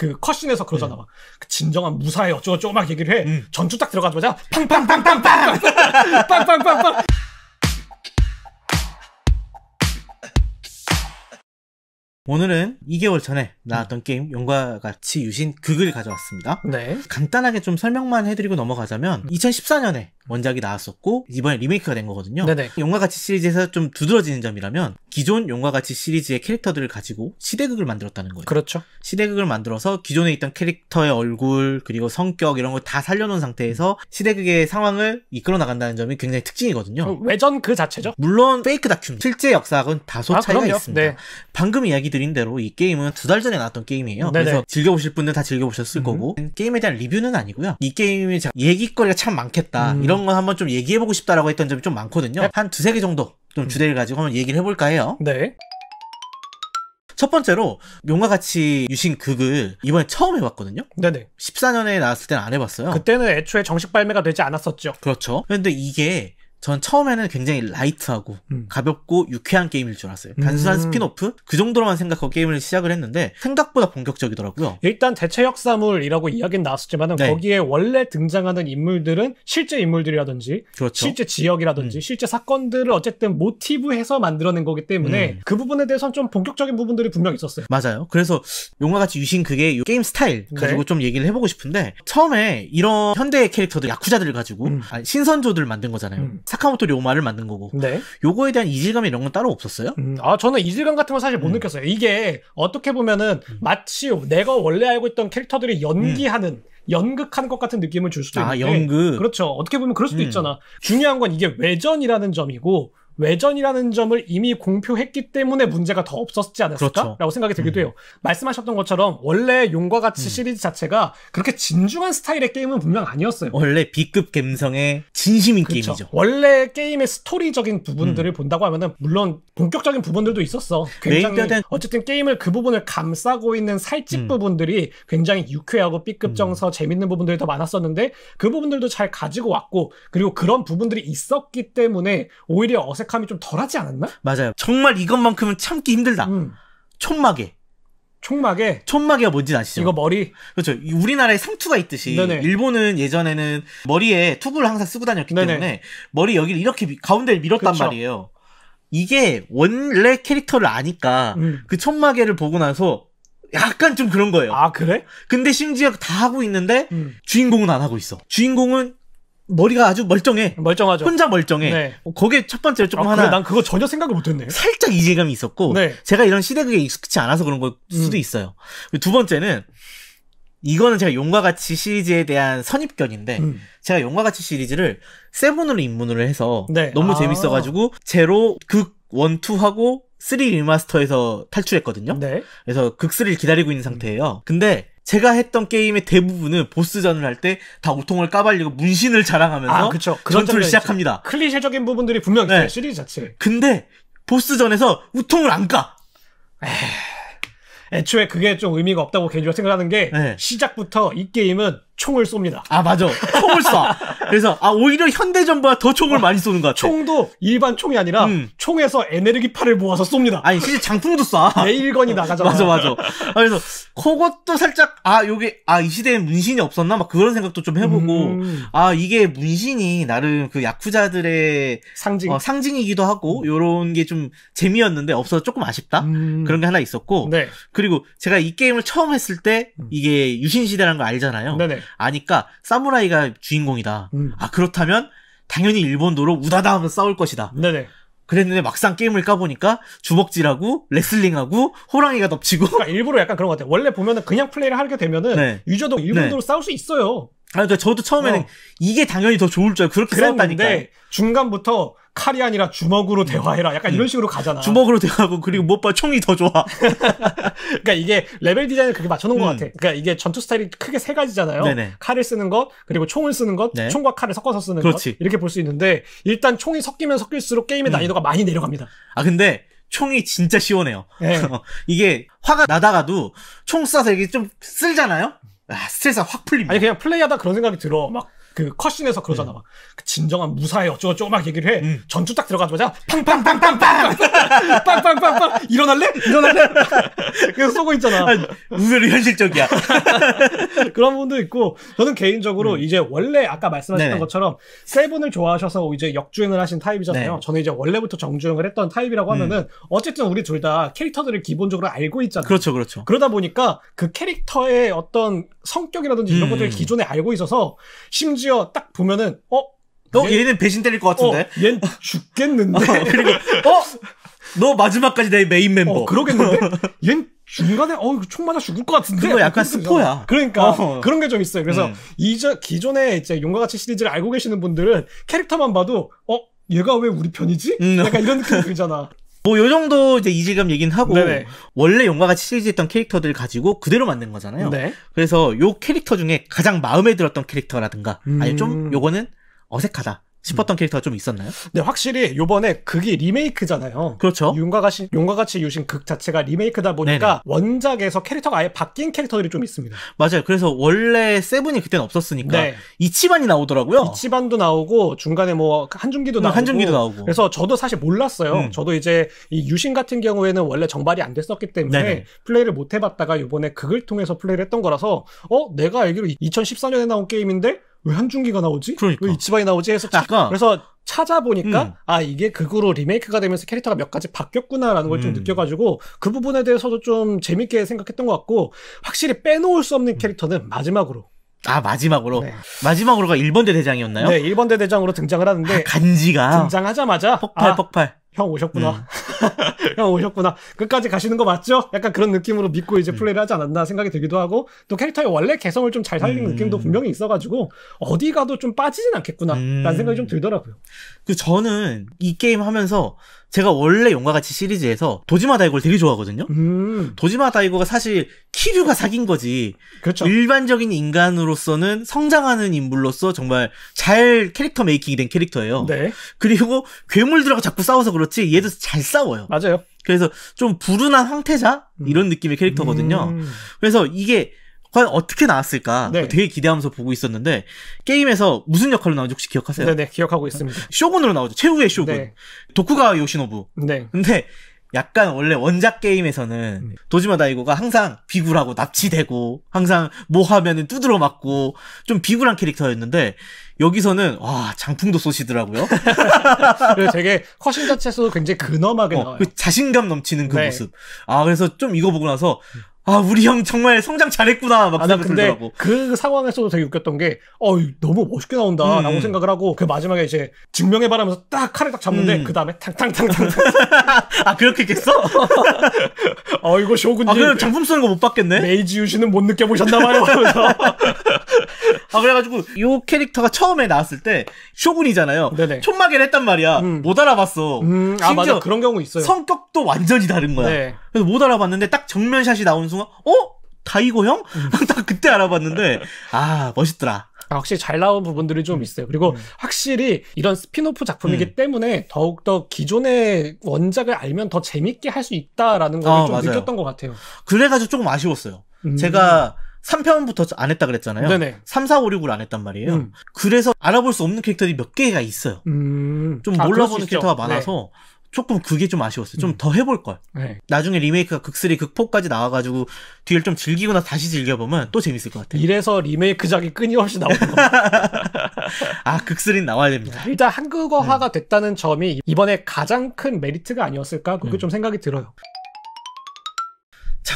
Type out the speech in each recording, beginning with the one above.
그 컷신에서 그러잖아. 네. 막. 그 진정한 무사에 어쩌고저쩌고 막 얘기를 해. 음. 전투 딱 들어가자마자 팡팡팡팡팡! 팡팡팡팡! 오늘은 2개월 전에 나왔던 게임 용과 같이 유신 극을 가져왔습니다. 네. 간단하게 좀 설명만 해드리고 넘어가자면 2014년에 음. 원작이 나왔었고 이번에 리메이크가 된 거거든요. 네네. 용과같이 시리즈에서 좀 두드러지는 점이라면 기존 용과같이 시리즈의 캐릭터들을 가지고 시대극을 만들었다는 거예요. 그렇죠. 시대극을 만들어서 기존에 있던 캐릭터의 얼굴 그리고 성격 이런 걸 다 살려놓은 상태에서 시대극의 상황을 이끌어 나간다는 점이 굉장히 특징이거든요. 어, 외전 그 자체죠. 물론 페이크 다큐입니다. 실제 역사학은 다소 아, 차이가 그럼요. 있습니다. 네. 방금 이야기 드린 대로 이 게임은 두 달 전에 나왔던 게임이에요. 네네. 그래서 즐겨보실 분들 다 즐겨보셨을 음. 거고 게임에 대한 리뷰는 아니고요. 이 게임이 얘기거리가 참 많겠다 음. 이런 이런 건 한번 좀 얘기해보고 싶다라고 했던 점이 좀 많거든요. 네. 한 두세 개 정도 좀 음. 주제를 가지고 한번 얘기를 해볼까 해요. 네. 첫 번째로 용과 같이 유신 극을 이번에 처음 해봤거든요. 네네. 14년에 나왔을 때는 안 해봤어요. 그때는 애초에 정식 발매가 되지 않았었죠. 그렇죠. 그런데 이게 전 처음에는 굉장히 라이트하고 음. 가볍고 유쾌한 게임일 줄 알았어요. 단순한 음. 스피노프 그 정도로만 생각하고 게임을 시작을 했는데 생각보다 본격적이더라고요. 일단 대체 역사물이라고 이야기는 나왔었지만 네. 거기에 원래 등장하는 인물들은 실제 인물들이라든지 그렇죠. 실제 지역이라든지 음. 실제 사건들을 어쨌든 모티브해서 만들어낸 거기 때문에 음. 그 부분에 대해서는 좀 본격적인 부분들이 분명 있었어요. 맞아요. 그래서 용화같이 유신 그게 게임 스타일 네. 가지고 네. 좀 얘기를 해보고 싶은데 처음에 이런 현대의 캐릭터들 야쿠자들을 가지고 음. 아 신선조들 만든 거잖아요. 음. 사카모토 료마를 만든 거고. 네. 요거에 대한 이질감 이런 건 따로 없었어요? 음, 아, 저는 이질감 같은 건 사실 못 음. 느꼈어요. 이게 어떻게 보면은 음. 마치 내가 원래 알고 있던 캐릭터들이 연기하는 음. 연극하는 것 같은 느낌을 줄 수도 아, 있는데. 연극. 그렇죠. 어떻게 보면 그럴 수도 음. 있잖아. 중요한 건 이게 외전이라는 점이고 외전이라는 점을 이미 공표했기 때문에 문제가 더 없었지 않았을까라고 그렇죠. 생각이 들기도 음. 해요. 말씀하셨던 것처럼 원래 용과 같이 음. 시리즈 자체가 그렇게 진중한 스타일의 게임은 분명 아니었어요. 원래 B급 감성의 진심인 그렇죠. 게임이죠. 원래 게임의 스토리적인 부분들을 음. 본다고 하면은 물론 본격적인 부분들도 있었어. 굉장히 어쨌든 게임을 그 부분을 감싸고 있는 살집 음. 부분들이 굉장히 유쾌하고 B급 음. 정서 재밌는 부분들이 더 많았었는데 그 부분들도 잘 가지고 왔고 그리고 그런 부분들이 있었기 때문에 오히려 어색 어색함이 좀 덜하지 않았나? 맞아요. 정말 이것만큼은 참기 힘들다. 음. 촌막에. 촉마개촉마개가 뭔지 아시죠? 이거 머리 그렇죠. 우리나라에 상투가 있듯이 네네. 일본은 예전에는 머리에 투구를 항상 쓰고 다녔기 네네. 때문에 머리 여기를 이렇게 가운데를 밀었단 그쵸. 말이에요. 이게 원래 캐릭터를 아니까 음. 그 촉마개를 보고 나서 약간 좀 그런 거예요. 아 그래? 근데 심지어 다 하고 있는데 음. 주인공은 안 하고 있어. 주인공은 머리가 아주 멀쩡해. 멀쩡하죠. 혼자 멀쩡해. 네. 거기에 첫 번째로 조금 아, 하나. 난 그거 전혀 생각을 못했네. 살짝 이질감이 있었고, 네. 제가 이런 시대극에 익숙치 않아서 그런 걸 수도 음. 있어요. 두 번째는, 이거는 제가 용과 같이 시리즈에 대한 선입견인데, 음. 제가 용과 같이 시리즈를 세븐으로 입문을 해서 네. 너무 아. 재밌어가지고, 제로, 극, 원, 투하고, 쓰리 리마스터에서 탈출했거든요. 네. 그래서 극3를 기다리고 있는 상태예요. 근데 제가 했던 게임의 대부분은 보스전을 할 때다 오통을 까발리고 문신을 자랑하면서 아, 그쵸. 전투를 시작합니다. 클리셰적인 부분들이 분명 있어요. 네. 시리즈 자체. 근데 보스전에서 우통을 안 까. 에이... 애초에 그게 좀 의미가 없다고 개인적으로 생각하는 게 네. 시작부터 이 게임은 총을 쏩니다. 아 맞아. 총을 쏴. 그래서 아 오히려 현대전보다 더 총을 많이 쏘는 것 같아. 총도 일반 총이 아니라 음. 총에서 에네르기파를 모아서 쏩니다. 아니 실제 장풍도 쏴. 내일건이 나가잖아. 맞아 맞아. 아, 그래서 그것도 살짝 아 요게 아이 시대엔 문신이 없었나 막 그런 생각도 좀 해보고 음. 아 이게 문신이 나름 그 야쿠자들의 상징 어, 상징이기도 하고 요런 게 좀 재미였는데 없어서 조금 아쉽다 음. 그런 게 하나 있었고 네. 그리고 제가 이 게임을 처음 했을 때 음. 이게 유신 시대라는 거 알잖아요. 네 아니까 사무라이가 주인공이다. 음. 아 그렇다면 당연히 일본도로 우다다 하면 싸울 것이다. 네네. 그랬는데 막상 게임을 까보니까 주먹질하고 레슬링하고 호랑이가 덮치고 그러니까 일부러 약간 그런 것 같아요. 원래 보면은 그냥 플레이를 하게 되면은 네. 유저도 일본도로 네. 싸울 수 있어요. 아, 그러니까 저도 처음에는 어. 이게 당연히 더 좋을 줄 알고 그렇게 싸웠다니까. 그는데 중간부터 칼이 아니라 주먹으로 음. 대화해라. 약간 이런 음. 식으로 가잖아. 주먹으로 대화하고 그리고 못봐 뭐 총이 더 좋아. 그러니까 이게 레벨 디자인을 그렇게 맞춰놓은 음. 것 같아. 그러니까 이게 전투 스타일이 크게 세 가지잖아요. 네네. 칼을 쓰는 것, 그리고 총을 쓰는 것, 네. 총과 칼을 섞어서 쓰는 그렇지. 것 이렇게 볼 수 있는데 일단 총이 섞이면 섞일수록 게임의 음. 난이도가 많이 내려갑니다. 아 근데 총이 진짜 시원해요. 네. 이게 화가 나다가도 총 쏴서 이게 좀 쓸잖아요. 아, 스트레스가 확 풀립니다. 아니 그냥 플레이하다 그런 생각이 들어. 막그 컷신에서 그러잖아. 네. 막. 그 진정한 무사해 어쩌고저쩌고 막 얘기를 해. 음. 전투 딱 들어가자마자 팡팡팡팡팡! 팡팡팡팡! 일어날래? 일어날래? 그래서 쏘고 있잖아. 우외로 아, 현실적이야. 그런 분도 있고, 저는 개인적으로 음. 이제 원래 아까 말씀하셨던 네 것처럼 세븐을 좋아하셔서 이제 역주행을 하신 타입이잖아요. 네. 저는 이제 원래부터 정주행을 했던 타입이라고 하면은 음. 어쨌든 우리 둘 다 캐릭터들을 기본적으로 알고 있잖아요. 그렇죠, 그렇죠. 그러다 보니까 그 캐릭터의 어떤 성격이라든지 이런 음. 것들을 기존에 알고 있어서 심지어 딱 보면은 어? 너 어, 얘, 는 배신 때릴 것 어, 같은데? 어, 얜 죽겠는데? 어, 그리고 어? 너 마지막까지 내 메인 멤버. 어, 그러겠는데? 얜 중간에 어 총 맞아 죽을 것 같은데 그거 약간 스포야. 그러니까 어. 그런 게 좀 있어요. 그래서 음. 이전 기존에 이제 용과 같이 시리즈를 알고 계시는 분들은 캐릭터만 봐도 어 얘가 왜 우리 편이지? 음. 약간 이런 느낌이 들잖아. 뭐요 정도 이제 이질감 얘기는 하고 네네. 원래 용과가 시리즈했던 캐릭터들 가지고 그대로 만든 거잖아요. 네. 그래서 요 캐릭터 중에 가장 마음에 들었던 캐릭터라든가 아니 좀 음. 요거는 어색하다. 싶었던 캐릭터가 좀 있었나요? 네, 확실히 요번에 극이 리메이크잖아요. 그렇죠. 윤과 같이 용과 같이 유신 극 자체가 리메이크다 보니까 네네. 원작에서 캐릭터가 아예 바뀐 캐릭터들이 좀 있습니다. 맞아요. 그래서 원래 세븐이 그때는 없었으니까 네. 이치반이 나오더라고요. 이치반도 나오고 중간에 뭐 한중기도 네, 나오고 한중기도 나오고. 그래서 저도 사실 몰랐어요. 음. 저도 이제 이 유신 같은 경우에는 원래 정발이 안 됐었기 때문에 네네. 플레이를 못 해봤다가 요번에 극을 통해서 플레이를 했던 거라서 어 내가 알기로 2014년에 나온 게임인데 왜 한중기가 나오지? 그러니까. 왜 이치바이 나오지? 해서 차, 그 그래서 찾아보니까 음. 아 이게 극으로 리메이크가 되면서 캐릭터가 몇 가지 바뀌었구나라는 걸좀 음. 느껴가지고 그 부분에 대해서도 좀 재밌게 생각했던 것 같고 확실히 빼놓을 수 없는 음. 캐릭터는 마지막으로 아 마지막으로 네. 마지막으로가 1번대 대장이었나요? 네 1번대 대장으로 등장을 하는데 아, 간지가 등장하자마자 폭발 아, 폭발 형 오셨구나. 음. 형 오셨구나. 끝까지 가시는 거 맞죠? 약간 그런 느낌으로 믿고 이제 음. 플레이를 하지 않았나 생각이 들기도 하고 또 캐릭터의 원래 개성을 좀 잘 살리는 음. 느낌도 분명히 있어가지고 어디 가도 좀 빠지진 않겠구나라는 음. 생각이 좀 들더라고요. 그 저는 이 게임 하면서 제가 원래 용과 같이 시리즈에서 도지마 다이고를 되게 좋아하거든요. 음. 도지마 다이고가 사실 키류가 사귄 거지. 그렇죠. 일반적인 인간으로서는 성장하는 인물로서 정말 잘 캐릭터 메이킹이 된 캐릭터예요. 네. 그리고 괴물들하고 자꾸 싸워서 그렇지 얘도 잘 싸워요. 맞아요. 그래서 좀 불운한 황태자 음. 이런 느낌의 캐릭터거든요. 음. 그래서 이게 과연 어떻게 나왔을까 네. 되게 기대하면서 보고 있었는데 게임에서 무슨 역할로 나오는지 혹시 기억하세요? 네네 네, 기억하고 있습니다. 쇼군으로 나오죠. 최후의 쇼군. 네. 도쿠가와 요시노부. 네. 근데 약간 원래 원작 게임에서는 음. 도지마 다이고가 항상 비굴하고 납치되고 항상 뭐 하면은 두드러 맞고 좀 비굴한 캐릭터였는데 여기서는 와 장풍도 쏘시더라고요. 그리고 되게 컷신 자체에서도 굉장히 근엄하게 어, 나와요. 그 자신감 넘치는 그 네. 모습. 아 그래서 좀 이거 보고 나서 음. 아 우리 형 정말 성장 잘했구나 막 아, 생 근데 그 상황에서도 되게 웃겼던 게어 너무 멋있게 나온다라고 음. 생각을 하고 그 마지막에 이제 증명해봐라면서 딱 칼을 딱 잡는데 음. 그 다음에 탕탕탕탕 아 그렇게 했어? 어 이거 쇼군님 아 그럼 장품 쓰는 거 못 봤겠네 메이지 유시는 못 느껴보셨나봐요 하면서 아 그래가지고 이 캐릭터가 처음에 나왔을 때 쇼군이잖아요. 네네. 촌마개를 했단 말이야. 음. 못 알아봤어. 음. 아 맞아 그런 경우 있어요. 성격도 완전히 다른 거야. 네. 그래서 못 알아봤는데 딱 정면샷이 나오는 순간 어? 다이고 형? 음. 딱 그때 알아봤는데 아 멋있더라. 아, 확실히 잘 나온 부분들이 좀 음. 있어요. 그리고 음. 확실히 이런 스피노프 작품이기 음. 때문에 더욱더 기존의 원작을 알면 더 재밌게 할 수 있다라는 걸좀 어, 아, 느꼈던 것 같아요. 그래가지고 조금 아쉬웠어요. 음. 제가 3편부터 안 했다 그랬잖아요. 네네. 3, 4, 5, 6을 안 했단 말이에요. 음. 그래서 알아볼 수 없는 캐릭터들이 몇 개가 있어요. 음... 좀 아, 몰라보는 캐릭터가 많아서 네. 조금 그게 좀 아쉬웠어요. 좀더 음. 해볼 걸. 네. 나중에 리메이크가 극3, 극4까지 나와가지고 뒤를 좀즐기거나 다시 즐겨보면 또 재밌을 것 같아요. 이래서 리메이크작이 끊임없이 나오는 아, 극3는 나와야 됩니다. 네, 일단 한국어화가 네. 됐다는 점이 이번에 가장 큰 메리트가 아니었을까? 그게 음. 좀 생각이 들어요.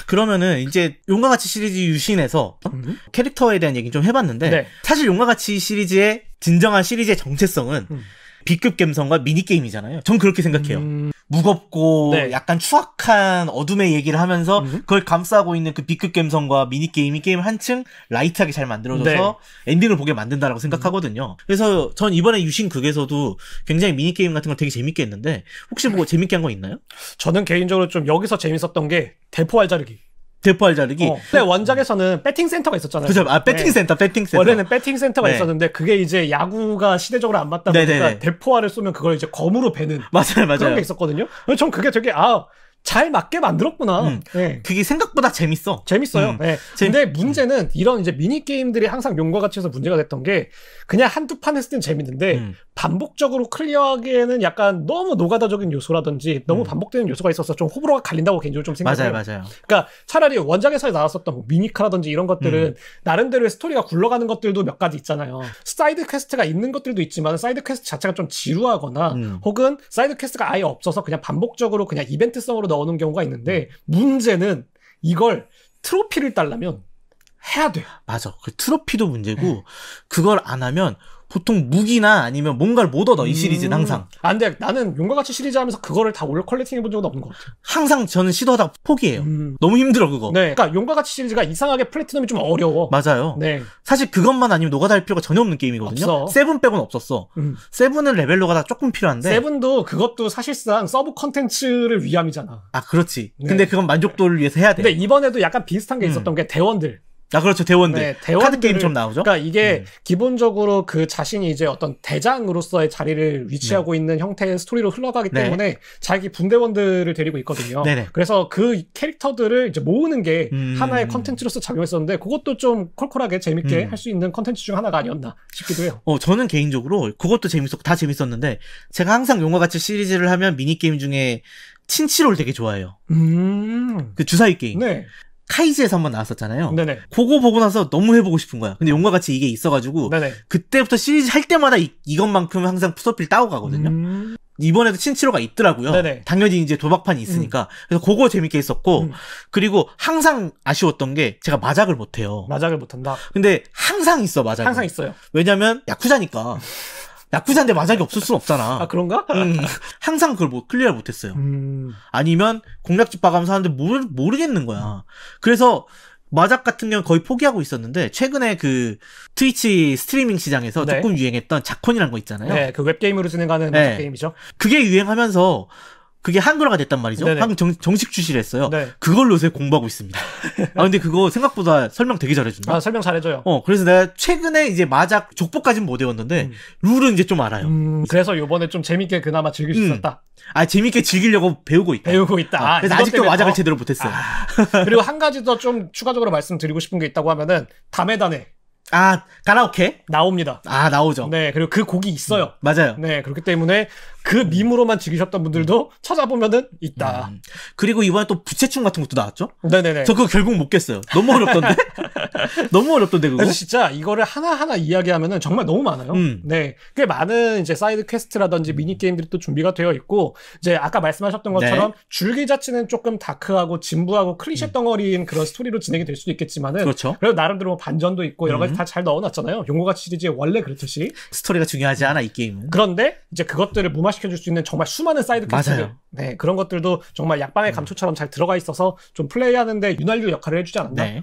그러면은 이제 용과 같이 시리즈 유신에서 음. 캐릭터에 대한 얘기 좀 해봤는데 네. 사실 용과 같이 시리즈의 진정한 시리즈의 정체성은 음. B급 감성과 미니게임이잖아요. 전 그렇게 생각해요. 음... 무겁고 네. 약간 추악한 어둠의 얘기를 하면서 음흠. 그걸 감싸고 있는 그 B급 감성과 미니게임이 게임 한 층 라이트하게 잘 만들어져서 네. 엔딩을 보게 만든다라고 생각하거든요. 그래서 전 이번에 유신극에서도 굉장히 미니게임 같은 걸 되게 재밌게 했는데 혹시 뭐 재밌게 한 거 있나요? 저는 개인적으로 좀 여기서 재밌었던 게 대포 알자르기. 대포알 자르기. 어. 근데 원작에서는 배팅 센터가 있었잖아요. 그죠. 아, 배팅 네. 센터, 네. 배팅 센터. 원래는 배팅 센터가 네. 있었는데 그게 이제 야구가 시대적으로 안 맞다 보니까 네네네. 대포알을 쏘면 그걸 이제 검으로 베는 맞아요, 맞아요. 그런 게 있었거든요. 전 그게 되게 아잘 맞게 만들었구나. 음. 네. 그게 생각보다 재밌어. 재밌어요. 음. 네. 재밌... 근데 음. 문제는 이런 이제 미니 게임들이 항상 용과 같이 해서 문제가 됐던 게 그냥 한두 판 했을 땐 재밌는데 음. 반복적으로 클리어하기에는 약간 너무 노가다적인 요소라든지 너무 음. 반복되는 요소가 있어서 좀 호불호가 갈린다고 개인적으로 좀 생각해요. 맞아요, 맞아요. 그러니까 차라리 원작에서 나왔었던 뭐 미니카라든지 이런 것들은 음. 나름대로의 스토리가 굴러가는 것들도 몇 가지 있잖아요. 사이드 퀘스트가 있는 것들도 있지만 사이드 퀘스트 자체가 좀 지루하거나 혹은 사이드 퀘스트가 아예 없어서 그냥 반복적으로 그냥 이벤트성으로 넣어놓은 경우가 음, 있는데 음. 문제는 이걸 트로피를 따려면 해야 돼. 요 맞아. 그 트로피도 문제고 네. 그걸 안 하면 보통 무기나 아니면 뭔가를 못 얻어 이 음. 시리즈는 항상 안돼 아, 나는 용과 같이 시리즈 하면서 그거를 다 올퀄리렉팅 해본 적은 없는 것 같아 항상 저는 시도하다 가 포기해요 음... 너무 힘들어 그거 네 그러니까 용과 같이 시리즈가 이상하게 플래티넘이 좀 어려워 맞아요 네 사실 그것만 아니면 녹아다할 필요가 전혀 없는 게임이거든요 없어. 세븐 빼곤 없었어 음. 세븐은 레벨 로가다 조금 필요한데 세븐도 그것도 사실상 서브 컨텐츠를 위함이잖아 아 그렇지 네. 근데 그건 만족도를 위해서 해야 돼 근데 이번에도 약간 비슷한 게 음. 있었던 게 대원들 아 그렇죠 대원들 네, 대원 카드 게임 좀 나오죠. 그러니까 이게 음. 기본적으로 그 자신이 이제 어떤 대장으로서의 자리를 위치하고 네. 있는 형태의 스토리로 흘러가기 네. 때문에 자기 분대원들을 데리고 있거든요. 네네. 그래서 그 캐릭터들을 이제 모으는 게 음. 하나의 컨텐츠로서 작용했었는데 그것도 좀콜콜하게 재밌게 음. 할수 있는 컨텐츠 중 하나가 아니었나 싶기도 해요. 어 저는 개인적으로 그것도 재밌었고 다 재밌었는데 제가 항상 용화 같이 시리즈를 하면 미니 게임 중에 친치롤 되게 좋아해요. 음. 그 주사위 게임. 네. 카이즈에서 한번 나왔었잖아요. 네네. 그거 보고 나서 너무 해보고 싶은 거야. 근데 용과 같이 이게 있어가지고 네네. 그때부터 시리즈 할 때마다 이, 이것만큼 은 항상 푸서필 따고 가거든요. 음... 이번에도 친치로가 있더라고요. 네네. 당연히 이제 도박판이 있으니까. 음. 그래서 그거 재밌게 했었고, 음. 그리고 항상 아쉬웠던 게 제가 마작을 못해요. 마작을 못한다. 근데 항상 있어, 마작. 항상 있어요. 왜냐면 야쿠자니까. 나쁘지 않은데 마작이 없을 순 없잖아. 아, 그런가? 음, 항상 그걸 뭐, 클리어를 못했어요. 음. 아니면 공략집 봐가면서 하는데 모르, 모르겠는 거야. 그래서 마작 같은 경우는 거의 포기하고 있었는데 최근에 그 트위치 스트리밍 시장에서 네. 조금 유행했던 자콘이란 거 있잖아요. 네, 그 웹게임으로 진행하는 네. 게임이죠. 그게 유행하면서 그게 한글화가 됐단 말이죠. 네네. 한국 정, 식 출시를 했어요. 네. 그걸 요새 공부하고 있습니다. 아 근데 그거 생각보다 설명 되게 잘해준다. 아 설명 잘해줘요. 어 그래서 내가 최근에 이제 마작 족보까지는 못 외웠는데 음. 룰은 이제 좀 알아요. 음, 그래서 요번에 좀 재밌게 그나마 즐길 수 음. 있었다. 아 재밌게 즐기려고 배우고 있다. 배우고 있다. 아, 그래서 아직도 마작을 제대로 못했어요. 아. 그리고 한 가지 더 좀 추가적으로 말씀드리고 싶은 게 있다고 하면은 담에다네 아, 가라오케? 나옵니다. 아, 나오죠. 네, 그리고 그 곡이 있어요. 음, 맞아요. 네, 그렇기 때문에 그 밈으로만 즐기셨던 분들도 찾아보면은 있다. 음. 그리고 이번에 또 부채춤 같은 것도 나왔죠? 네네네. 저 그거 결국 못 깼어요. 너무 어렵던데? 너무 어렵던데, 그거? 그래서 진짜 이거를 하나하나 이야기하면은 정말 너무 많아요. 음. 네. 꽤 많은 이제 사이드 퀘스트라든지 음. 미니게임들이 또 준비가 되어 있고, 이제 아까 말씀하셨던 네. 것처럼 네. 줄기 자체는 조금 다크하고 진부하고 클리셰 음. 덩어리인 음. 그런 스토리로 진행이 될 수도 있겠지만은. 그렇죠. 그래도 나름대로 뭐 반전도 있고 여러 가지 음. 다잘 넣어놨잖아요. 용고가 시리즈에 원래 그렇듯이. 스토리가 중요하지 않아, 이 게임은. 그런데 이제 그것들을 무마 강화시켜 줄수 있는 정말 수많은 사이드 퀘스트들 네, 그런 것들도 정말 약방의 음. 감초처럼 잘 들어가 있어서 좀 플레이하는데 윤활유 역할을 해주지 않았나? 네.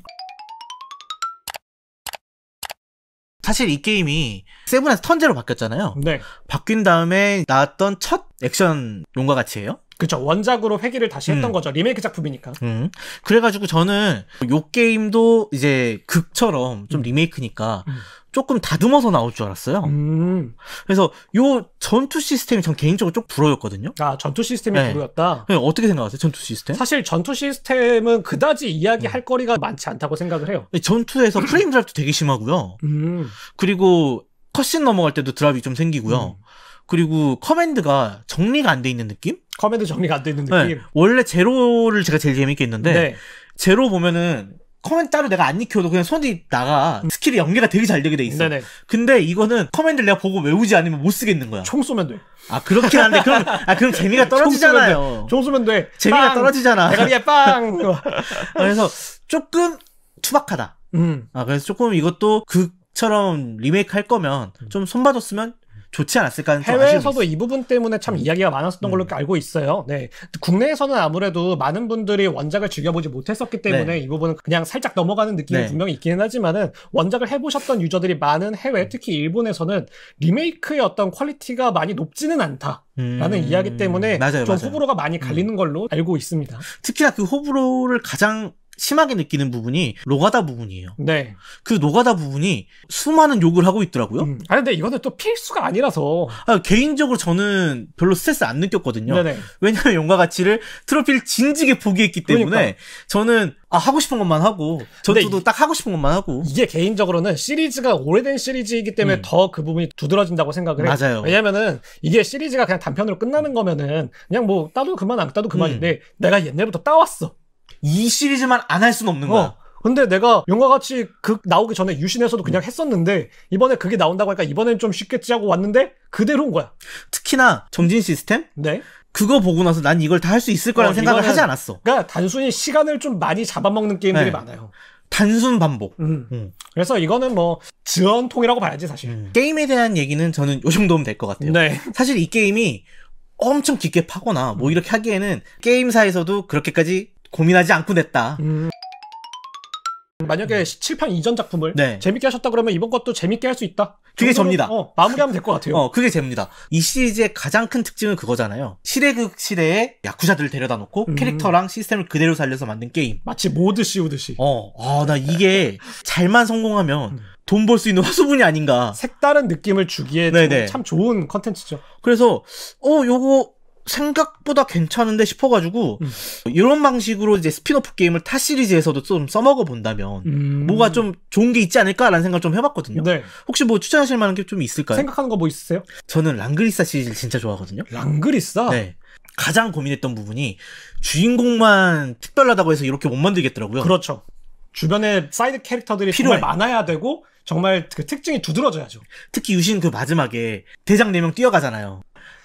사실 이 게임이 세븐에서 턴제로 바뀌었잖아요. 네. 바뀐 다음에 나왔던 첫 액션 용과 같이 해요. 그쵸 원작으로 회기를 다시 음. 했던 음. 거죠 리메이크 작품이니까 음. 그래가지고 저는 요 게임도 이제 극처럼 좀 음. 리메이크니까 음. 조금 다듬어서 나올 줄 알았어요. 음. 그래서 요 전투 시스템이 전 개인적으로 좀불어였거든요 아, 전투 시스템이 네. 불어였다 네, 어떻게 생각하세요? 전투 시스템? 사실 전투 시스템은 그다지 이야기할 음. 거리가 많지 않다고 생각을 해요. 네, 전투에서 프레임 드랍도 되게 심하고요. 음. 그리고 컷신 넘어갈 때도 드랍이 좀 생기고요. 음. 그리고 커맨드가 정리가 안 돼 있는 느낌? 커맨드 정리가 안 돼 있는 느낌? 네. 원래 제로를 제가 제일 재밌게 했는데 네. 제로 보면은 커맨드 따로 내가 안 익혀도 그냥 손이 나가 음. 스킬이 연계가 되게 잘 되게 돼 있어. 네네. 근데 이거는 커맨드를 내가 보고 외우지 않으면 못 쓰겠는 거야. 총 쏘면 돼. 아 그렇긴 한데 그럼 아 그럼 재미가 떨어지잖아요. 총 쏘면 돼. 재미가 빵! 떨어지잖아. 대가리에 빵. 그래서 조금 투박하다. 음. 아 그래서 조금 이것도 극처럼 리메이크 할 거면 음. 좀 손봐줬으면 좋지 않았을까 하는 해외에서도 이 부분 때문에 참 음. 이야기가 많았었던 걸로 음. 알고 있어요. 네, 국내에서는 아무래도 많은 분들이 원작을 즐겨보지 못했었기 네. 때문에 네. 이 부분은 그냥 살짝 넘어가는 느낌이 네. 분명히 있기는 하지만은 원작을 해보셨던 유저들이 많은 해외, 음. 특히 일본에서는 리메이크의 어떤 퀄리티가 많이 높지는 않다. 라는 음... 이야기 때문에 맞아요, 좀 맞아요. 호불호가 많이 갈리는 걸로 알고 있습니다. 특히나 그 호불호를 가장 심하게 느끼는 부분이 노가다 부분이에요. 네. 그노가다 부분이 수많은 욕을 하고 있더라고요. 음. 아니 근데 이거는 또 필수가 아니라서. 아, 개인적으로 저는 별로 스트레스 안 느꼈거든요. 네네. 왜냐하면 용과 가치를 트로피를 진지게 포기했기 때문에 그러니까. 저는 아 하고 싶은 것만 하고 저도 딱 하고 싶은 것만 하고 이게 개인적으로는 시리즈가 오래된 시리즈이기 때문에 음. 더그 부분이 두드러진다고 생각을 해요. 맞아요. 왜냐면은 이게 시리즈가 그냥 단편으로 끝나는 거면은 그냥 뭐 따도 그만 안 따도 그만인데 음. 내가 옛날부터 따왔어. 이 시리즈만 안 할 수는 없는 거야. 어. 근데 내가 용과 같이극 나오기 전에 유신에서도 그냥 했었는데 이번에 그게 나온다고 하니까 이번엔 좀 쉽겠지 하고 왔는데 그대로인 거야. 특히나 정진 시스템? 네. 그거 보고 나서 난 이걸 다 할 수 있을 거라는 어, 생각을 하지 않았어. 그러니까 단순히 시간을 좀 많이 잡아먹는 게임들이 네. 많아요. 단순 반복. 음. 음. 그래서 이거는 뭐 지원통이라고 봐야지 사실. 음. 게임에 대한 얘기는 저는 요 정도면 될 것 같아요. 네. 사실 이 게임이 엄청 깊게 파거나 뭐 음. 이렇게 하기에는 게임사에서도 그렇게까지 고민하지 않고 냈다. 음. 만약에 음. 7판 이전 작품을 네. 재밌게 하셨다 그러면 이번 것도 재밌게 할 수 있다. 그게 접니다. 어, 마무리하면 될 것 같아요. 어, 그게 됩니다. 이 시리즈의 가장 큰 특징은 그거잖아요. 시대극 시대에 야쿠자들을 데려다 놓고 음. 캐릭터랑 시스템을 그대로 살려서 만든 게임. 마치 모드 씌우듯이. 어, 아, 나 이게 잘만 성공하면 음. 돈벌 수 있는 화수분이 아닌가. 색다른 느낌을 주기에 참 좋은 컨텐츠죠. 그래서, 어, 요거 생각보다 괜찮은데 싶어가지고 음. 이런 방식으로 이제 스피노프 게임을 타 시리즈에서도 좀 써먹어 본다면 음. 뭐가 좀 좋은 게 있지 않을까라는 생각 을좀 해봤거든요. 네. 혹시 뭐 추천하실 만한 게 좀 있을까요? 생각하는 거 뭐 있으세요? 저는 랑그리사 시리즈 진짜 좋아하거든요. 랑그리사? 네. 가장 고민했던 부분이 주인공만 특별하다고 해서 이렇게 못 만들겠더라고요. 그렇죠. 주변에 사이드 캐릭터들이 필요해. 정말 많아야 되고 정말 그 특징이 두드러져야죠. 특히 유신 그 마지막에 대장 4명 뛰어가잖아요.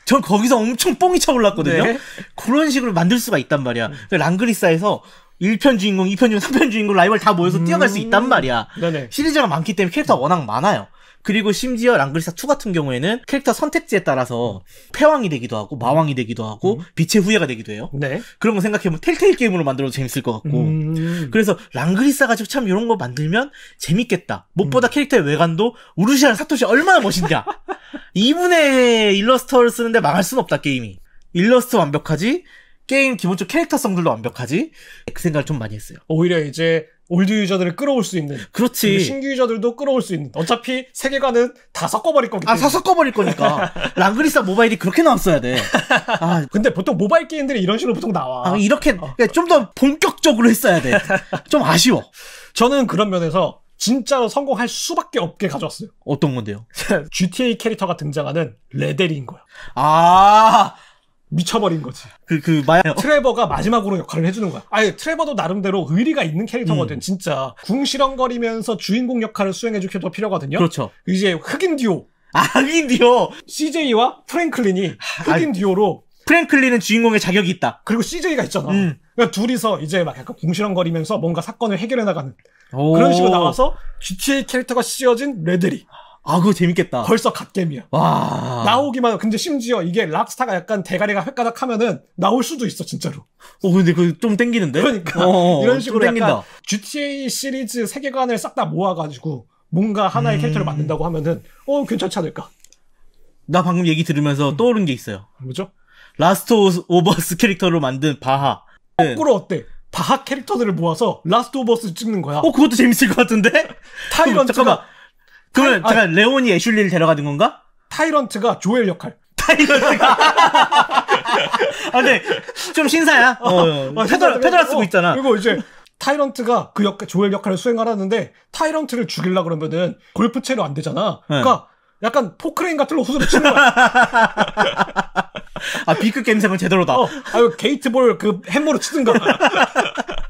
전 거기서 엄청 뽕이 차올랐거든요. 네. 그런 식으로 만들 수가 있단 말이야. 랑그리사에서 1편 주인공, 2편 주인공, 3편 주인공 라이벌 다 모여서 음... 뛰어갈 수 음. 있단 말이야. 네네. 시리즈가 많기 때문에 캐릭터가 워낙 많아요. 그리고 심지어 랑글리사2 같은 경우에는 캐릭터 선택지에 따라서 패왕이 되기도 하고 마왕이 되기도 하고 음. 빛의 후예가 되기도 해요. 네. 그런 거 생각해보면 텔테일 게임으로 만들어도 재밌을 것 같고. 음. 그래서 랑글리사가지금참 이런 거 만들면 재밌겠다. 무엇보다 음. 캐릭터의 외관도 우르시랑 사토시 얼마나 멋있냐. 이분의 일러스터를 쓰는데 망할 순 없다 게임이. 일러스트 완벽하지. 게임 기본적 캐릭터성들도 완벽하지? 그 생각을 좀 많이 했어요. 오히려 이제 올드 유저들을 끌어올 수 있는 그렇지 신규 유저들도 끌어올 수 있는 어차피 세계관은 다 섞어버릴 거니까 아다 섞어버릴 거니까 랑그리사 모바일이 그렇게 나왔어야 돼 아. 근데 보통 모바일 게임들이 이런 식으로 보통 나와 아, 이렇게 어. 그러니까 좀더 본격적으로 했어야 돼좀 아쉬워 저는 그런 면에서 진짜로 성공할 수밖에 없게 가져왔어요 어떤 건데요? GTA 캐릭터가 등장하는 레데리인 거야 아 미쳐버린 거지. 그, 그, 마야. 어. 트레버가 마지막으로 역할을 해주는 거야. 아예 트레버도 나름대로 의리가 있는 캐릭터거든, 음. 진짜. 궁시렁거리면서 주인공 역할을 수행해줄 캐릭터필요거든요. 그렇죠. 이제 흑인 듀오. 아, 흑인 듀오! CJ와 프랭클린이 흑인 아, 듀오로. 프랭클린은 주인공의 자격이 있다. 그리고 CJ가 있잖아. 음. 그러니까 둘이서 이제 막 약간 궁시렁거리면서 뭔가 사건을 해결해 나가는. 오. 그런 식으로 나와서 GTA 캐릭터가 씌어진 레드리. 아, 그거 재밌겠다. 벌써 갓겜이야. 와. 나오기만, 근데 심지어 이게 락스타가 약간 대가리가 획가닥 하면은 나올 수도 있어, 진짜로. 어, 근데 그좀 땡기는데? 그러니까. 어, 어 이런 식으로 땡긴다. GTA 시리즈 세계관을 싹 다 모아가지고 뭔가 하나의 음... 캐릭터를 만든다고 하면은, 어, 괜찮지 않을까. 나 방금 얘기 들으면서 음. 떠오른 게 있어요. 뭐죠? 라스트 오버스 캐릭터로 만든 바하. 거꾸로 어때? 바하 캐릭터들을 모아서 라스트 오버스 찍는 거야. 어, 그것도 재밌을 것 같은데? 타이런트가 잠깐만. 그러면 아, 잠깐 레온이 애슐리를 데려가는 건가? 타이런트가 조엘 역할. 타이런트가. 아, 근데 네. 좀 신사야. 어, 어, 페더라, 어, 어, 페더라 어, 쓰고 있잖아. 그리고 이제 타이런트가 그 역, 조엘 역할을 수행하라는데 타이런트를 죽일라 그러면은 골프 채로 안 되잖아. 네. 그러니까 네. 약간 포크레인 같은 걸호드로 치는 거야. 아, B급 겜 세븐 제대로다. 어, 아유, 게이트볼 그 햄모로 치든가.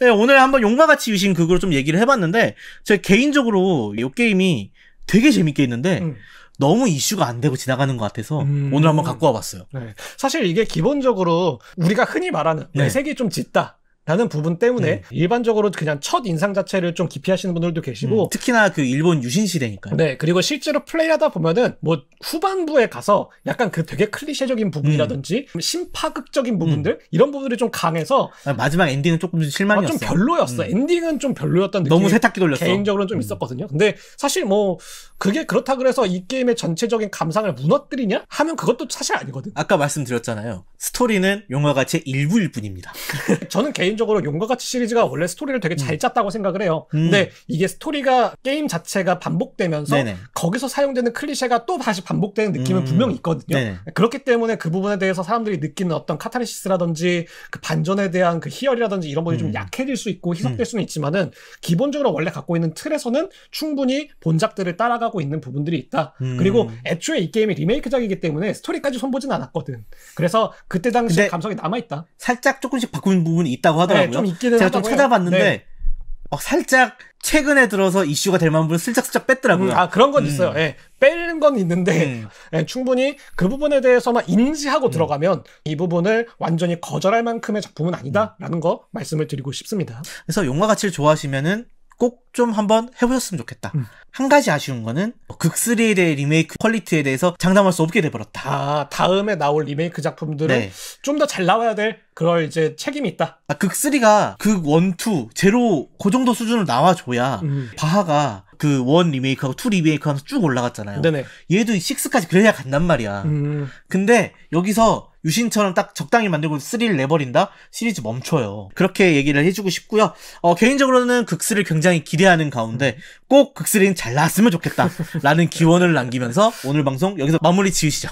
네, 오늘 한번 용과 같이 유신 극으로 좀 얘기를 해봤는데 제가 개인적으로 이 게임이 되게 재밌게 했는데 음. 너무 이슈가 안 되고 지나가는 것 같아서 음... 오늘 한번 갖고 와봤어요. 네. 사실 이게 기본적으로 우리가 흔히 말하는 네. 내색이 좀 짙다. 라는 부분 때문에 음. 일반적으로 그냥 첫 인상 자체를 좀 기피하시는 분들도 계시고 음. 특히나 그 일본 유신 시대니까요. 네 그리고 실제로 플레이하다 보면은 뭐 후반부에 가서 약간 그 되게 클리셰적인 부분이라든지 음. 심파극적인 부분들 음. 이런 부분들이 좀 강해서 아, 마지막 엔딩은 조금 실망이었어. 아, 좀 별로였어. 음. 엔딩은 좀 별로였던 느낌. 너무 세탁기 돌렸어. 개인적으로는 좀 음. 있었거든요. 근데 사실 뭐 그게 그렇다 그래서 이 게임의 전체적인 감상을 무너뜨리냐 하면 그것도 사실 아니거든. 아까 말씀드렸잖아요. 스토리는 용어가제 일부일 뿐입니다. 저는 개인 개인적으로 용과 같이 시리즈가 원래 스토리를 되게 잘 음. 짰다고 생각을 해요. 음. 근데 이게 스토리가 게임 자체가 반복되면서 네네. 거기서 사용되는 클리셰가 또 다시 반복되는 느낌은 음. 분명히 있거든요. 네네. 그렇기 때문에 그 부분에 대해서 사람들이 느끼는 어떤 카타르시스라든지 그 반전에 대한 그 희열이라든지 이런 부분이좀 약해질 수 있고 희석될 수는 있지만은 기본적으로 원래 갖고 있는 틀에서는 충분히 본작들을 따라가고 있는 부분들이 있다. 그리고 애초에 이 게임이 리메이크작이기 때문에 스토리까지 손보진 않았거든. 그래서 그때 당시 감성이 남아있다. 살짝 조금씩 바꾸는 부분이 있다고 하더 하더라고요. 네, 좀 있기는 제가 좀 하더라고요. 찾아봤는데 네. 어, 살짝 최근에 들어서 이슈가 될 만한 부분 슬쩍슬쩍 뺐더라고요. 음, 아 그런 건 음. 있어요. 예, 뺄건 있는데 음. 예, 충분히 그 부분에 대해서만 인지하고 음. 들어가면 이 부분을 완전히 거절할 만큼의 작품은 아니다라는 거 말씀을 드리고 싶습니다. 그래서 용과 가치를 좋아하시면은 꼭좀 한번 해보셨으면 좋겠다. 음. 한 가지 아쉬운 거는 뭐 극스릴의 리메이크 퀄리티에 대해서 장담할 수 없게 돼버렸다. 아, 다음에 나올 리메이크 작품들은 네. 좀더 잘 나와야 될 그럴 이제 책임이 있다. 아, 극3가 극1, 2, 제로 그 정도 수준으로 나와줘야 음. 바하가 그 원 리메이크하고 2 리메이크 하면서 쭉 올라갔잖아요. 네네. 얘도 6까지 그래야 간단 말이야. 음. 근데 여기서 유신처럼 딱 적당히 만들고 스릴 내버린다? 시리즈 멈춰요. 그렇게 얘기를 해주고 싶고요. 어, 개인적으로는 극스를 굉장히 기대하는 가운데 꼭 극스린 잘 나왔으면 좋겠다. 라는 기원을 남기면서 오늘 방송 여기서 마무리 지으시죠.